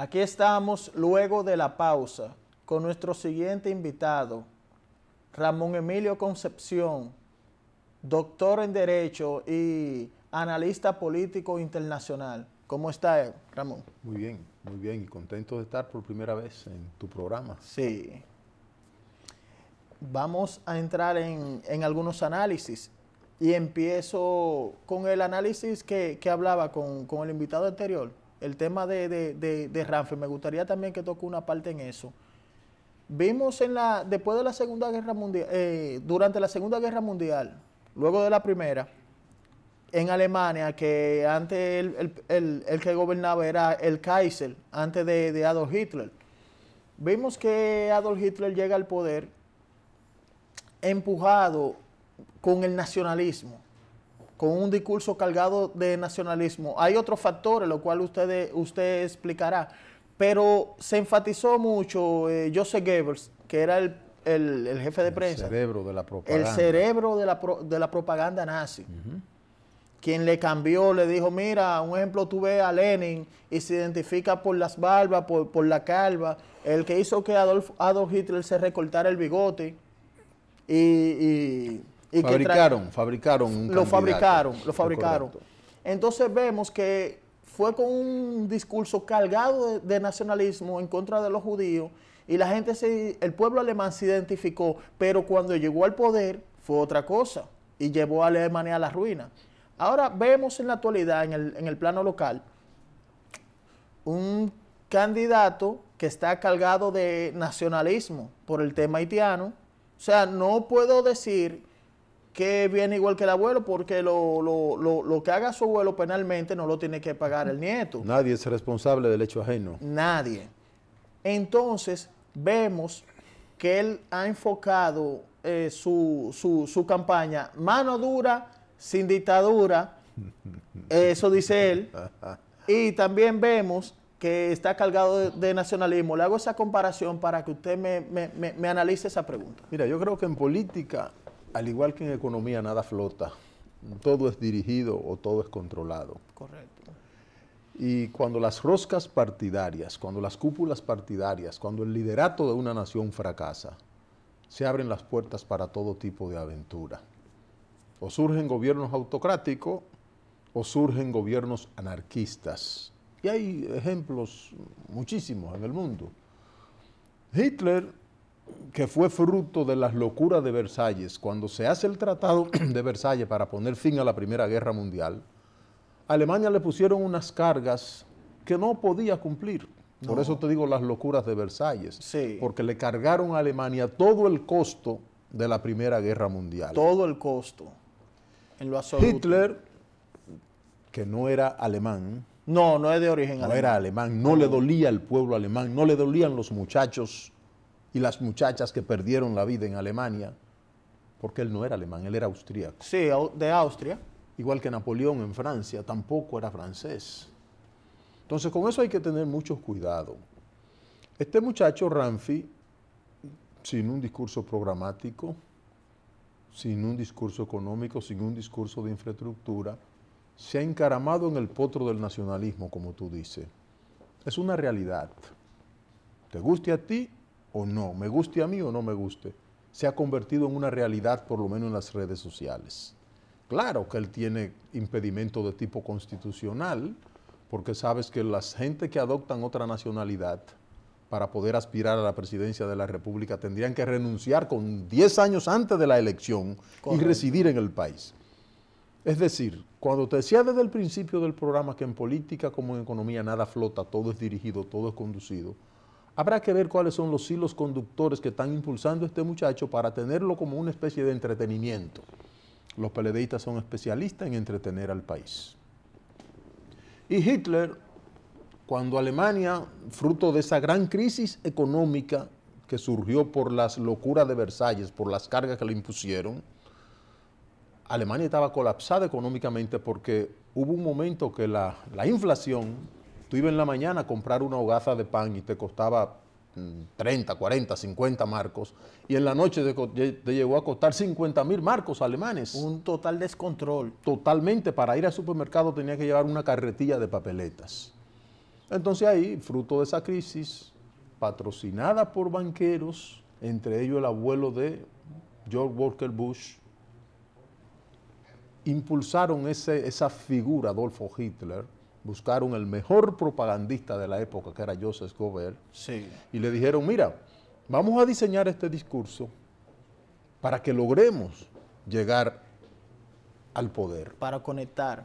Aquí estamos luego de la pausa con nuestro siguiente invitado, Ramón Emilio Concepción, doctor en Derecho y analista político internacional. ¿Cómo está, Ramón? Muy bien, muy bien y contento de estar por primera vez en tu programa. Sí. Vamos a entrar en, algunos análisis y empiezo con el análisis que, hablaba con el invitado anterior el tema de, de, me gustaría también que toque una parte en eso. Vimos en la, después de la Segunda Guerra Mundial, eh, durante la Segunda Guerra Mundial, luego de la Primera, en Alemania, que antes el, que gobernaba era el Kaiser, antes de, de Adolf Hitler. Vimos que Adolf Hitler llega al poder empujado con el nacionalismo con un discurso cargado de nacionalismo. Hay otros factores, lo cual usted, usted explicará, pero se enfatizó mucho eh, Joseph Goebbels, que era el, jefe de prensa. El cerebro de la propaganda. El cerebro de la, propaganda nazi. Quien le cambió, le dijo, mira, un ejemplo, tú ves a Lenin y se identifica por las barbas, por, la calva. El que hizo que Adolf, Adolf Hitler se recortara el bigote y fabricaron, fabricaron un Lo fabricaron, lo fabricaron. Entonces vemos que fue con un discurso cargado de, nacionalismo en contra de los judíos y la gente, se, el pueblo alemán se identificó, pero cuando llegó al poder fue otra cosa y llevó a Alemania a la ruina. Ahora vemos en la actualidad, en el, en el plano local, un candidato que está cargado de nacionalismo por el tema haitiano. O sea, no puedo decir que viene igual que el abuelo, porque lo, que haga su abuelo penalmente no lo tiene que pagar el nieto. Nadie es responsable del hecho ajeno. Nadie. Entonces, vemos que él ha enfocado eh, su, campaña mano dura, sin dictadura, eso dice él, y también vemos que está cargado de, nacionalismo. Le hago esa comparación para que usted me analice esa pregunta. Mira, yo creo que en política al igual que en economía, nada flota. Todo es dirigido o todo es controlado. Correcto. Y cuando las roscas partidarias, cuando las cúpulas partidarias, cuando el liderato de una nación fracasa, se abren las puertas para todo tipo de aventura. O surgen gobiernos autocráticos o surgen gobiernos anarquistas. Y hay ejemplos muchísimos en el mundo. Hitler que fue fruto de las locuras de Versalles, cuando se hace el Tratado de Versalles para poner fin a la Primera Guerra Mundial, a Alemania le pusieron unas cargas que no podía cumplir. Por eso te digo las locuras de Versalles, sí. porque le cargaron a Alemania todo el costo de la Primera Guerra Mundial. Todo el costo, en lo Hitler, que no era alemán, no, no es de origen no era alemán, no, no le dolía al pueblo alemán, no le dolían los muchachos y las muchachas que perdieron la vida en Alemania, porque él no era alemán, él era austríaco. Sí, de Austria. Igual que Napoleón en Francia, tampoco era francés. Entonces con eso hay que tener mucho cuidado. Este muchacho Ramfi, sin un discurso programático, sin un discurso económico, sin un discurso de infraestructura, se ha encaramado en el potro del nacionalismo, como tú dices. Es una realidad. Te guste a ti o no, me guste a mí o no me guste, se ha convertido en una realidad, por lo menos en las redes sociales. Claro que él tiene impedimento de tipo constitucional, porque sabes que la gente que adoptan otra nacionalidad para poder aspirar a la presidencia de la República tendrían que renunciar con 10 años antes de la elección y residir en el país. Es decir, cuando te decía desde el principio del programa que en política como en economía nada flota, todo es dirigido, todo es conducido, Habrá que ver cuáles son los hilos conductores que están impulsando este muchacho para tenerlo como una especie de entretenimiento. Los peledeístas son especialistas en entretener al país. Y Hitler, cuando Alemania, fruto de esa gran crisis económica que surgió por las locuras de Versalles, por las cargas que le impusieron, Alemania estaba colapsada económicamente porque hubo un momento que la inflación tú ibas en la mañana a comprar una hogaza de pan y te costaba 30, 40, 50 marcos, y en la noche te, llegó a costar 50 mil marcos alemanes. Un total descontrol. Totalmente, para ir al supermercado tenía que llevar una carretilla de papeletas. Entonces ahí, fruto de esa crisis, patrocinada por banqueros, entre ellos el abuelo de George Walker Bush, impulsaron esa figura, Adolfo Hitler, buscaron el mejor propagandista de la época, que era Joseph Goebbels, y le dijeron, mira, vamos a diseñar este discurso para que logremos llegar al poder. Para conectar.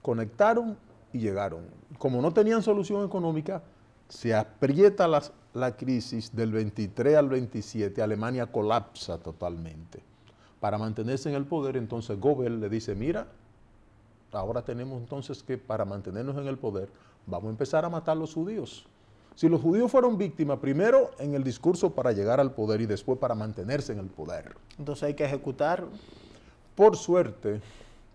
Conectaron y llegaron. Como no tenían solución económica, se aprieta la crisis del 23 al 27, Alemania colapsa totalmente. Para mantenerse en el poder, entonces Goebbels le dice, mira, Ahora tenemos entonces que para mantenernos en el poder vamos a empezar a matar a los judíos. Si los judíos fueron víctimas, primero en el discurso para llegar al poder y después para mantenerse en el poder. Entonces hay que ejecutar. Por suerte,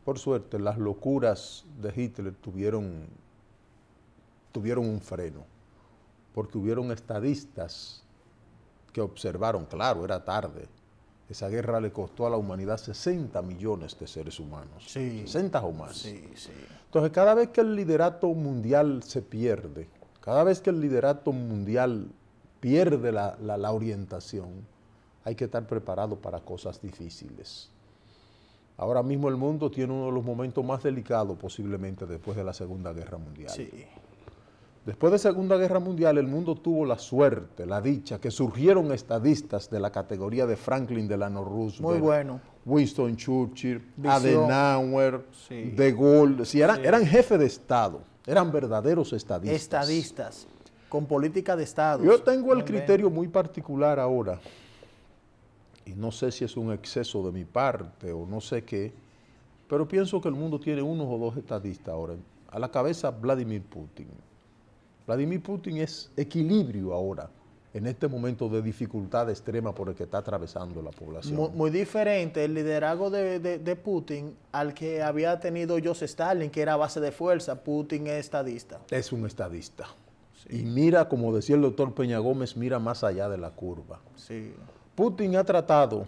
por suerte, las locuras de Hitler tuvieron, tuvieron un freno, porque hubieron estadistas que observaron, claro, era tarde, esa guerra le costó a la humanidad 60 millones de seres humanos. Sí, 60 o más. Entonces, cada vez que el liderato mundial se pierde, cada vez que el liderato mundial pierde la, orientación, hay que estar preparado para cosas difíciles. Ahora mismo el mundo tiene uno de los momentos más delicados posiblemente después de la Segunda Guerra Mundial. Sí. Después de Segunda Guerra Mundial, el mundo tuvo la suerte, la dicha, que surgieron estadistas de la categoría de Franklin Delano Roosevelt. Muy bueno. Winston Churchill, Adenauer, De Gaulle. Sí, eran, eran jefes de Estado, eran verdaderos estadistas. Estadistas, con política de Estado. Yo tengo el criterio muy particular ahora, y no sé si es un exceso de mi parte o no sé qué, pero pienso que el mundo tiene unos o dos estadistas ahora. A la cabeza Vladimir Putin Vladimir Putin es equilibrio ahora, en este momento de dificultad extrema por el que está atravesando la población. Muy, diferente el liderazgo de, Putin al que había tenido Joseph Stalin, que era base de fuerza. Putin es estadista. Es un estadista. Y mira, como decía el doctor Peña Gómez, mira más allá de la curva. Putin ha tratado,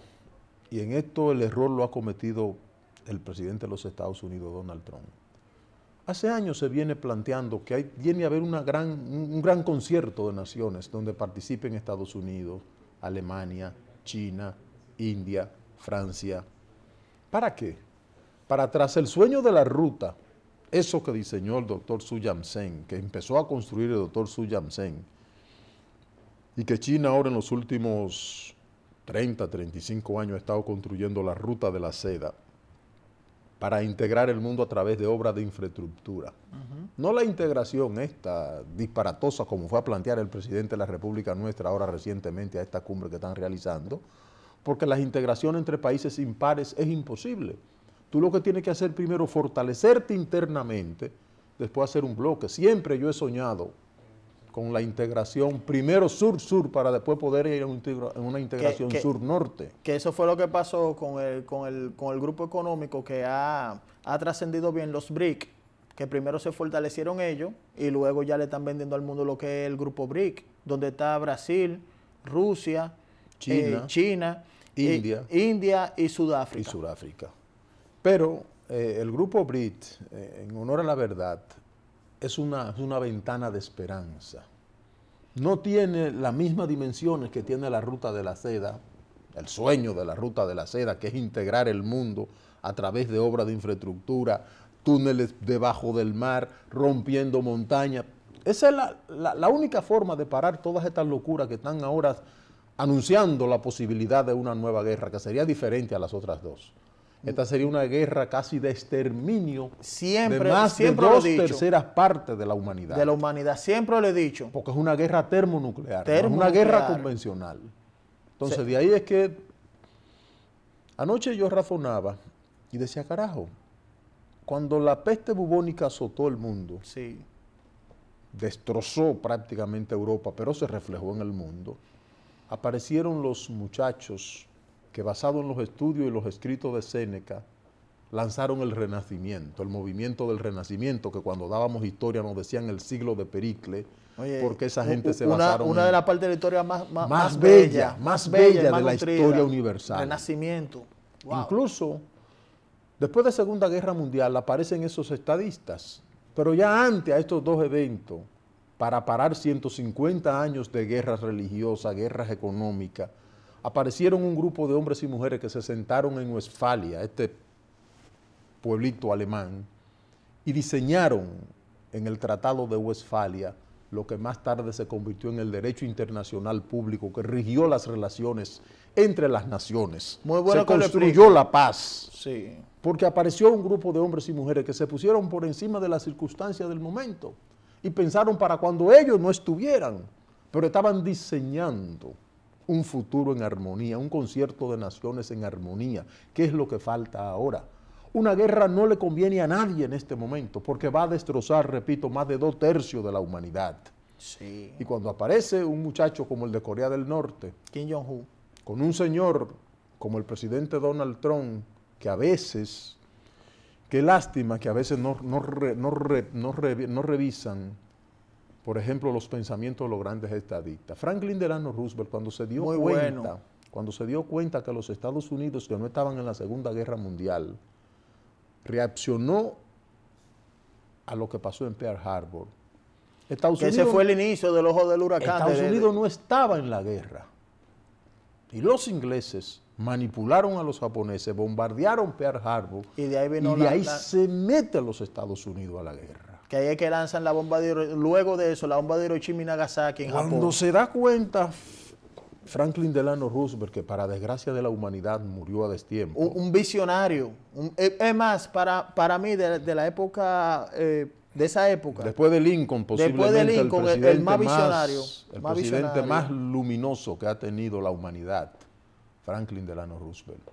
y en esto el error lo ha cometido el presidente de los Estados Unidos, Donald Trump, Hace años se viene planteando que hay, viene a haber gran, un gran concierto de naciones donde participen Estados Unidos, Alemania, China, India, Francia. ¿Para qué? Para tras el sueño de la ruta, eso que diseñó el doctor Su Yamsen, que empezó a construir el doctor Su Yam y que China ahora en los últimos 30, 35 años ha estado construyendo la ruta de la seda, para integrar el mundo a través de obras de infraestructura. No la integración esta disparatosa como fue a plantear el presidente de la República nuestra ahora recientemente a esta cumbre que están realizando, porque la integración entre países impares es imposible. Tú lo que tienes que hacer primero fortalecerte internamente, después hacer un bloque. Siempre yo he soñado con la integración primero sur-sur para después poder ir a una integración sur-norte. Que eso fue lo que pasó con el, con el, grupo económico que ha, ha trascendido bien los BRIC, que primero se fortalecieron ellos y luego ya le están vendiendo al mundo lo que es el grupo BRIC, donde está Brasil, Rusia, China, eh, India, y, India y Sudáfrica. Y Sudáfrica. Pero eh, el grupo BRIC, eh, en honor a la verdad, es una, ventana de esperanza. No tiene las mismas dimensiones que tiene la ruta de la seda, el sueño de la ruta de la seda, que es integrar el mundo a través de obras de infraestructura, túneles debajo del mar, rompiendo montañas. Esa es la, única forma de parar todas estas locuras que están ahora anunciando la posibilidad de una nueva guerra, que sería diferente a las otras dos. Esta sería una guerra casi de exterminio siempre, de más de dos terceras partes de la humanidad. De la humanidad, siempre lo he dicho. Porque es una guerra termonuclear, es una guerra convencional. Entonces, de ahí es que anoche yo razonaba y decía, carajo, cuando la peste bubónica azotó el mundo, destrozó prácticamente Europa, pero se reflejó en el mundo, aparecieron los muchachos que basado en los estudios y los escritos de Séneca, lanzaron el Renacimiento, el movimiento del Renacimiento, que cuando dábamos historia nos decían el siglo de Pericle, porque esa gente se basaron Una de las partes de la historia más, más, bella, más bella, de la historia universal. Renacimiento. Incluso, después de Segunda Guerra Mundial aparecen esos estadistas, pero ya antes a estos dos eventos, para parar 150 años de guerras religiosas, guerras económicas, aparecieron un grupo de hombres y mujeres que se sentaron en Westfalia, este pueblito alemán, y diseñaron en el Tratado de Westfalia lo que más tarde se convirtió en el derecho internacional público que rigió las relaciones entre las naciones. Muy se construyó la paz. Sí. Porque apareció un grupo de hombres y mujeres que se pusieron por encima de las circunstancias del momento y pensaron para cuando ellos no estuvieran, pero estaban diseñando un futuro en armonía, un concierto de naciones en armonía. ¿Qué es lo que falta ahora? Una guerra no le conviene a nadie en este momento porque va a destrozar, repito, más de dos tercios de la humanidad. Sí. Y cuando aparece un muchacho como el de Corea del Norte, Kim Jong-un, con un señor como el presidente Donald Trump, que a veces, qué lástima que a veces no, no, no, revisan por ejemplo, los pensamientos de los grandes estadistas. Franklin Delano Roosevelt, cuando se dio cuenta, cuando se dio cuenta que los Estados Unidos, que no estaban en la Segunda Guerra Mundial, reaccionó a lo que pasó en Pearl Harbor. ese fue el inicio del ojo del huracán. Estados Unidos no estaba en la guerra. Y los ingleses manipularon a los japoneses, bombardearon Pearl Harbor y de ahí, y ahí se meten los Estados Unidos a la guerra que ahí es que lanzan la bomba de luego de eso, la bomba de Hiroshima y Nagasaki en Cuando se da cuenta Franklin Delano Roosevelt, que para desgracia de la humanidad murió a destiempo. Un, visionario. E, es más, para, para mí, de, la época, eh, de esa época. Después de Lincoln, posiblemente. Después de Lincoln, el, más visionario. el más presidente más luminoso que ha tenido la humanidad, Franklin Delano Roosevelt.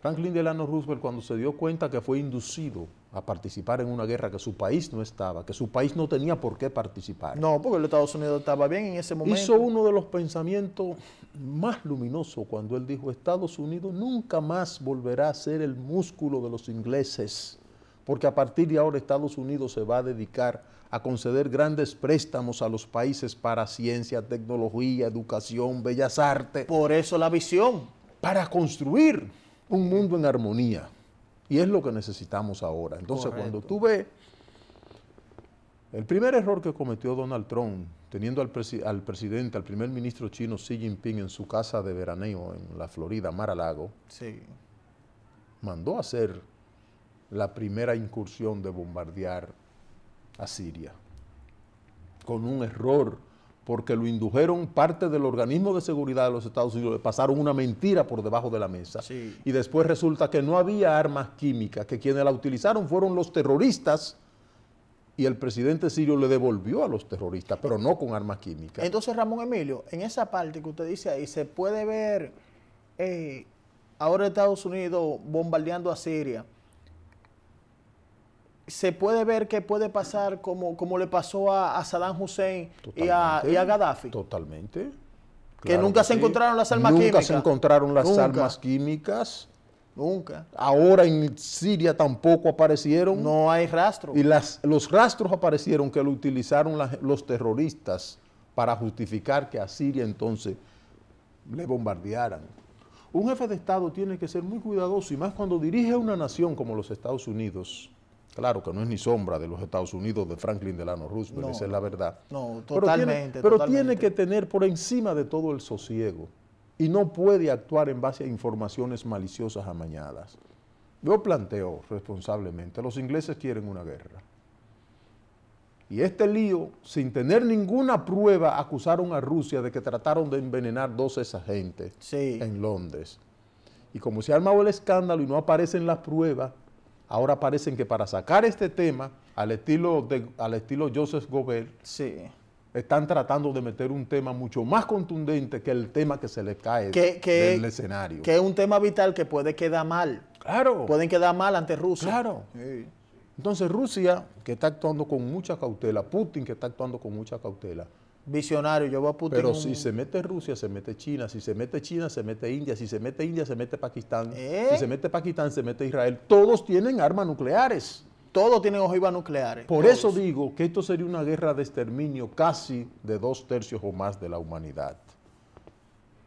Franklin Delano Roosevelt cuando se dio cuenta que fue inducido a participar en una guerra que su país no estaba, que su país no tenía por qué participar. No, porque los Estados Unidos estaba bien en ese momento. Hizo uno de los pensamientos más luminosos cuando él dijo, Estados Unidos nunca más volverá a ser el músculo de los ingleses, porque a partir de ahora Estados Unidos se va a dedicar a conceder grandes préstamos a los países para ciencia, tecnología, educación, bellas artes. Por eso la visión. Para construir un mundo en armonía. Y es lo que necesitamos ahora. Entonces, cuando tú ves, el primer error que cometió Donald Trump, teniendo al, presidente, al primer ministro chino Xi Jinping en su casa de veraneo en la Florida, Mar-a-Lago, mandó a hacer la primera incursión de bombardear a Siria con un error porque lo indujeron parte del organismo de seguridad de los Estados Unidos, le pasaron una mentira por debajo de la mesa. Y después resulta que no había armas químicas, que quienes la utilizaron fueron los terroristas y el presidente Sirio le devolvió a los terroristas, pero no con armas químicas. Entonces, Ramón Emilio, en esa parte que usted dice ahí, se puede ver eh, ahora Estados Unidos bombardeando a Siria se puede ver que puede pasar como, como le pasó a, Saddam Hussein y a, Gaddafi. Totalmente. que nunca se encontraron las armas químicas. Nunca se encontraron las armas químicas. Nunca. Ahora en Siria tampoco aparecieron. No hay rastro. Y las, los rastros aparecieron que lo utilizaron los terroristas para justificar que a Siria entonces le bombardearan. Un jefe de Estado tiene que ser muy cuidadoso y más cuando dirige una nación como los Estados Unidos Claro que no es ni sombra de los Estados Unidos de Franklin Delano Roosevelt, esa es la verdad. No, totalmente. Pero, tiene, pero tiene que tener por encima de todo el sosiego y no puede actuar en base a informaciones maliciosas amañadas. Yo planteo responsablemente, los ingleses quieren una guerra. Y este lío, sin tener ninguna prueba, acusaron a Rusia de que trataron de envenenar dos esas gentes en Londres. Y como se ha armado el escándalo y no aparecen las pruebas, ahora parecen que para sacar este tema, al estilo, de, al estilo Joseph Goebbels, sí. están tratando de meter un tema mucho más contundente que el tema que se les cae del escenario. Que es un tema vital que puede quedar mal. Claro. Pueden quedar mal ante Rusia. Claro. Entonces Rusia, que está actuando con mucha cautela, Putin, que está actuando con mucha cautela, visionario, yo voy a Putin. Pero si se mete Rusia, se mete China, si se mete China, se mete India, si se mete India, se mete Pakistán, si ¿Eh? se mete Pakistán, se mete Israel. Todos tienen armas nucleares. Todos tienen ojivas nucleares. Por eso digo que esto sería una guerra de exterminio casi de dos tercios o más de la humanidad.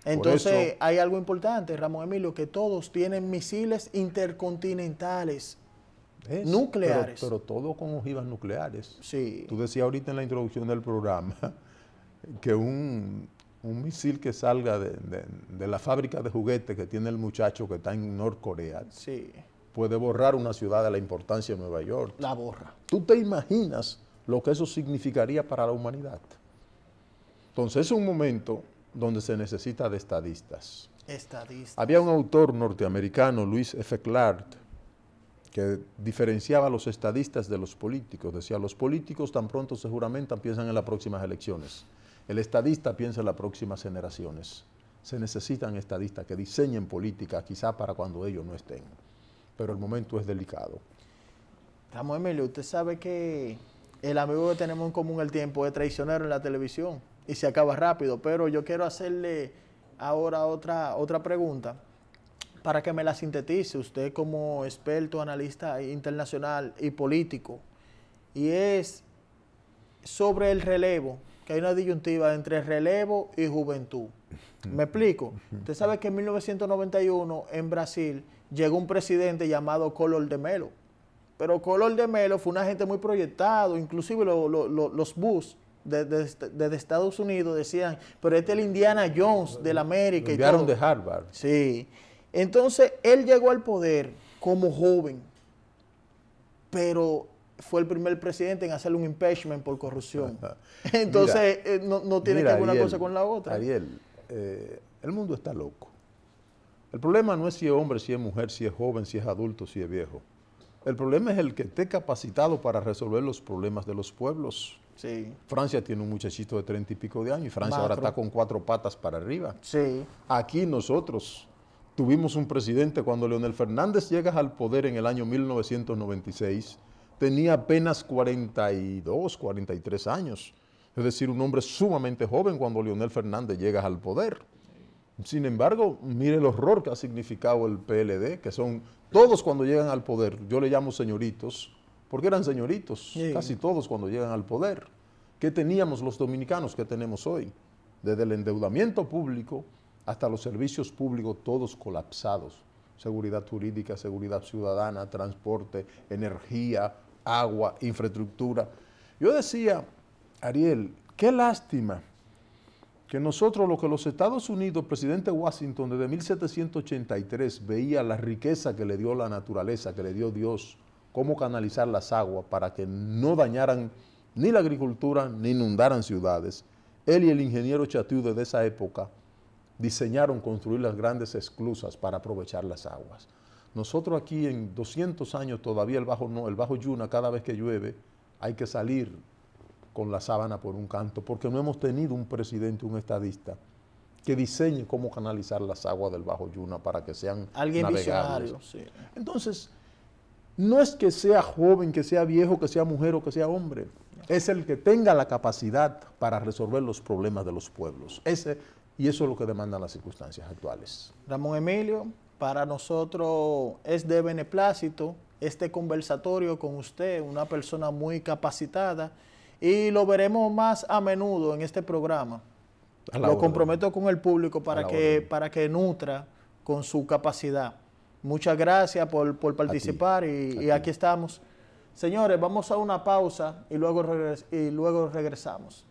Entonces, hay algo importante, Ramón Emilio, que todos tienen misiles intercontinentales nucleares. Pero, todos todo con ojivas nucleares. Sí. Tú decías ahorita en la introducción del programa que un, misil que salga de, la fábrica de juguetes que tiene el muchacho que está en Norcorea sí. puede borrar una ciudad de la importancia de Nueva York. La borra. ¿Tú te imaginas lo que eso significaría para la humanidad? Entonces es un momento donde se necesita de estadistas. Estadistas. Había un autor norteamericano, Luis F. Clark, que diferenciaba a los estadistas de los políticos. Decía, los políticos tan pronto se juramentan, piensan en las próximas elecciones. El estadista piensa en las próximas generaciones. Se necesitan estadistas que diseñen política, quizá para cuando ellos no estén. Pero el momento es delicado. Estamos, Emilio, usted sabe que el amigo que tenemos en común el tiempo es traicionero en la televisión y se acaba rápido, pero yo quiero hacerle ahora otra, otra pregunta para que me la sintetice usted como experto, analista internacional y político, y es sobre el relevo hay una disyuntiva entre relevo y juventud. ¿Me explico? Usted sabe que en 1991 en Brasil llegó un presidente llamado Color de Melo. Pero Color de Melo fue un gente muy proyectado, inclusive los bus desde Estados Unidos decían, pero este es el Indiana Jones de la América. y de Harvard. Sí. Entonces él llegó al poder como joven, pero fue el primer presidente en hacer un impeachment por corrupción. Entonces, eh, no, tiene que ver una cosa con la otra. Ariel, eh, el mundo está loco. El problema no es si es hombre, si es mujer, si es joven, si es adulto, si es viejo. El problema es el que esté capacitado para resolver los problemas de los pueblos. Francia tiene un muchachito de treinta y pico de años y Francia ahora está con cuatro patas para arriba. Aquí nosotros tuvimos un presidente cuando Leonel Fernández llega al poder en el año 1996 tenía apenas 42, 43 años. Es decir, un hombre sumamente joven cuando Leonel Fernández llega al poder. Sin embargo, mire el horror que ha significado el PLD, que son todos cuando llegan al poder, yo le llamo señoritos, porque eran señoritos, casi todos cuando llegan al poder. ¿Qué teníamos los dominicanos que tenemos hoy? Desde el endeudamiento público hasta los servicios públicos, todos colapsados. Seguridad jurídica, seguridad ciudadana, transporte, energía, agua, infraestructura. Yo decía, Ariel, qué lástima que nosotros, lo que los Estados Unidos, presidente Washington desde 1783 veía la riqueza que le dio la naturaleza, que le dio Dios, cómo canalizar las aguas para que no dañaran ni la agricultura ni inundaran ciudades. Él y el ingeniero Chateau de esa época diseñaron construir las grandes esclusas para aprovechar las aguas. Nosotros aquí en 200 años todavía el bajo, el bajo Yuna cada vez que llueve hay que salir con la sábana por un canto, porque no hemos tenido un presidente, un estadista, que diseñe cómo canalizar las aguas del Bajo Yuna para que sean Alguien sí. Entonces, no es que sea joven, que sea viejo, que sea mujer o que sea hombre. Es el que tenga la capacidad para resolver los problemas de los pueblos. Ese, y eso es lo que demandan las circunstancias actuales. Ramón Emilio, para nosotros es de beneplácito este conversatorio con usted, una persona muy capacitada, y lo veremos más a menudo en este programa. Lo comprometo con el público para que, para que nutra con su capacidad. Muchas gracias por, participar y, aquí estamos. Señores, vamos a una pausa y luego, y luego regresamos.